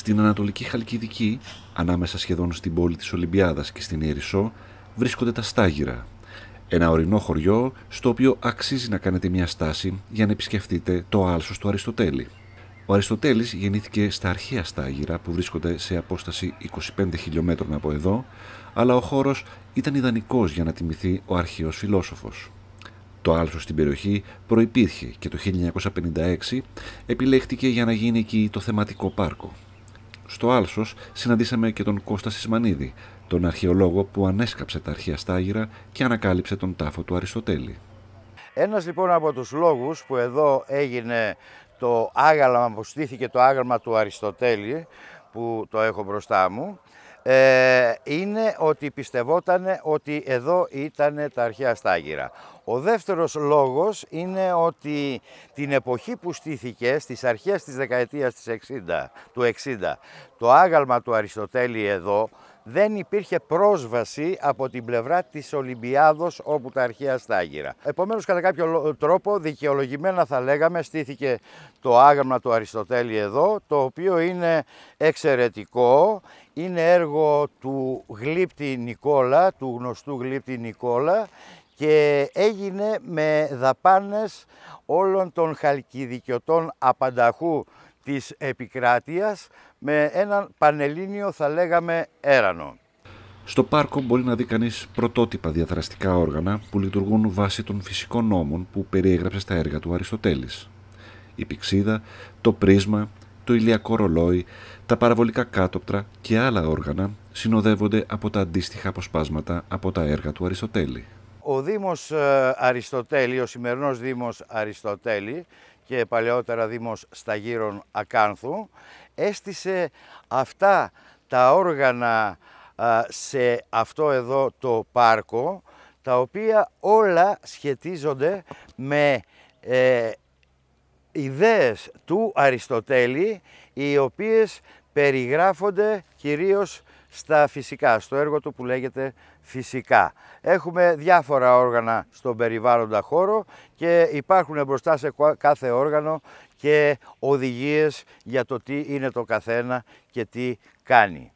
Στην Ανατολική Χαλκιδική, ανάμεσα σχεδόν στην πόλη της Ολυμπιάδας και στην Ιερισσό, βρίσκονται τα Στάγυρα. Ένα ορεινό χωριό στο οποίο αξίζει να κάνετε μια στάση για να επισκεφτείτε το άλσος του Αριστοτέλη. Ο Αριστοτέλης γεννήθηκε στα αρχαία Στάγυρα που βρίσκονται σε απόσταση 25 χιλιόμετρων από εδώ, αλλά ο χώρος ήταν ιδανικός για να τιμηθεί ο αρχαίος φιλόσοφος. Το άλσος στην περιοχή προϋπήρχε και το 1956 επιλέχτηκε για να γίνει εκεί το θεματικό πάρκο στο Άλσος συναντήσαμε και τον Κώστα Σισμανίδη, τον αρχαιολόγο που ανέσκαψε τα αρχαία στάγυρα και ανακάλυψε τον τάφο του Αριστοτέλη. Ένας λοιπόν από τους λόγους που εδώ έγινε το άγαλμα, που στήθηκε το άγαλμα του Αριστοτέλη, που το έχω μπροστά μου, ε, είναι ότι πιστευόταν ότι εδώ ήταν τα αρχαία στάγυρα. Ο δεύτερος λόγος είναι ότι την εποχή που στήθηκε στις αρχές της δεκαετίας της 60, του 60 το άγαλμα του Αριστοτέλη εδώ δεν υπήρχε πρόσβαση από την πλευρά της Ολυμπιάδος όπου τα αρχαία στάγυρα. Επομένως κατά κάποιο τρόπο δικαιολογημένα θα λέγαμε στήθηκε το άγαλμα του Αριστοτέλη εδώ το οποίο είναι εξαιρετικό, είναι έργο του γλύπτη Νικόλα, του γνωστού γλύπτη Νικόλα και έγινε με δαπάνες όλων των χαλκιδικιωτών απανταχού της επικράτειας με έναν πανελλήνιο θα λέγαμε έρανο. Στο πάρκο μπορεί να δει κανείς πρωτότυπα διαδραστικά όργανα που λειτουργούν βάσει των φυσικών νόμων που περιέγραψε στα έργα του Αριστοτέλης. Η πηξίδα, το πρίσμα, το ηλιακό ρολόι, τα παραβολικά κάτοπτρα και άλλα όργανα συνοδεύονται από τα αντίστοιχα αποσπάσματα από τα έργα του Αριστοτέλη. Ο Δήμος ε, Αριστοτέλη, ο σημερινός Δήμος Αριστοτέλη και παλαιότερα Δήμος Σταγύρων Ακάνθου έστησε αυτά τα όργανα ε, σε αυτό εδώ το πάρκο τα οποία όλα σχετίζονται με ε, ιδέες του Αριστοτέλη οι οποίες περιγράφονται κυρίως στα φυσικά, στο έργο του που λέγεται φυσικά. Έχουμε διάφορα όργανα στον περιβάλλοντα χώρο και υπάρχουν μπροστά σε κάθε όργανο και οδηγίες για το τι είναι το καθένα και τι κάνει.